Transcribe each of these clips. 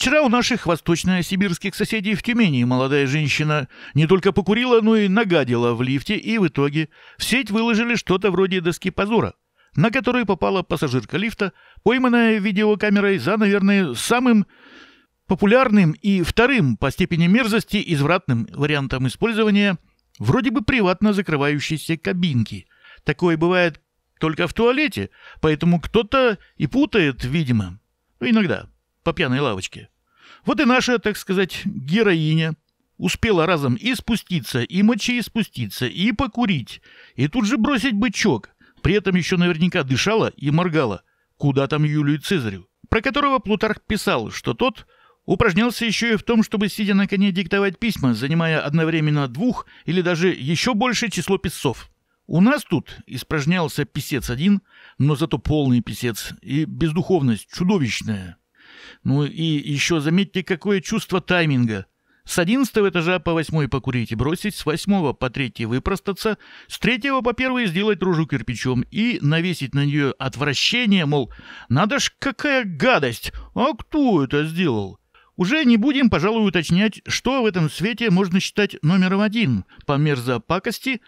Вчера у наших восточно-сибирских соседей в Тюмени молодая женщина не только покурила, но и нагадила в лифте, и в итоге в сеть выложили что-то вроде доски позора, на которую попала пассажирка лифта, пойманная видеокамерой за, наверное, самым популярным и вторым по степени мерзости извратным вариантом использования вроде бы приватно закрывающейся кабинки. Такое бывает только в туалете, поэтому кто-то и путает, видимо. Иногда по пьяной лавочке. Вот и наша, так сказать, героиня успела разом и спуститься, и мочи спуститься, и покурить, и тут же бросить бычок. При этом еще наверняка дышала и моргала. Куда там Юлию Цезарю? Про которого Плутарх писал, что тот упражнялся еще и в том, чтобы, сидя на коне, диктовать письма, занимая одновременно двух или даже еще большее число писцов. У нас тут испражнялся писец один, но зато полный писец и бездуховность чудовищная. Ну и еще заметьте, какое чувство тайминга. С одиннадцатого этажа по восьмой покурить и бросить, с восьмого по 3 выпростаться, с третьего по 1 сделать ружу кирпичом и навесить на нее отвращение, мол, надо ж какая гадость, а кто это сделал? Уже не будем, пожалуй, уточнять, что в этом свете можно считать номером один по мерзопакости,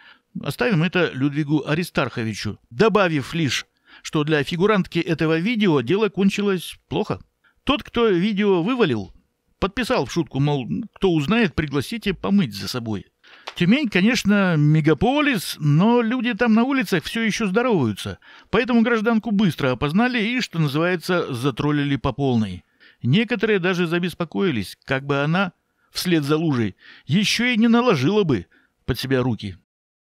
оставим это Людвигу Аристарховичу, добавив лишь, что для фигурантки этого видео дело кончилось плохо. Тот, кто видео вывалил, подписал в шутку, мол, «Ну, кто узнает, пригласите помыть за собой. Тюмень, конечно, мегаполис, но люди там на улицах все еще здороваются, поэтому гражданку быстро опознали и, что называется, затроллили по полной. Некоторые даже забеспокоились, как бы она, вслед за лужей, еще и не наложила бы под себя руки.